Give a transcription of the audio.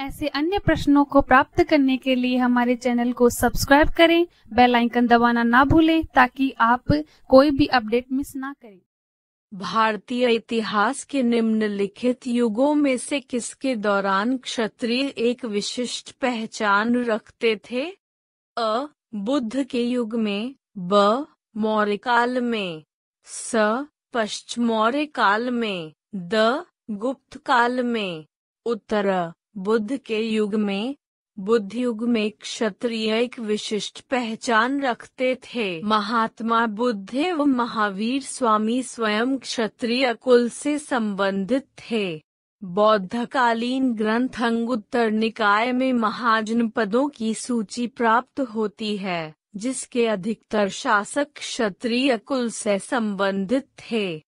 ऐसे अन्य प्रश्नों को प्राप्त करने के लिए हमारे चैनल को सब्सक्राइब करें बेल आइकन दबाना ना भूलें ताकि आप कोई भी अपडेट मिस ना करें भारतीय इतिहास के निम्नलिखित युगों में से किसके दौरान क्षत्रिय एक विशिष्ट पहचान रखते थे अ बुद्ध के युग में ब मौर्य काल में स पश्चिम मौर्य काल में द गुप्त काल में उत्तर बुद्ध के युग में बुद्ध युग में क्षत्रिय एक विशिष्ट पहचान रखते थे महात्मा बुद्ध एवं महावीर स्वामी स्वयं क्षत्रिय कुल से संबंधित थे बौद्धकालीन ग्रंथ अंगुत्तर निकाय में महाजन पदों की सूची प्राप्त होती है जिसके अधिकतर शासक क्षत्रिय कुल से संबंधित थे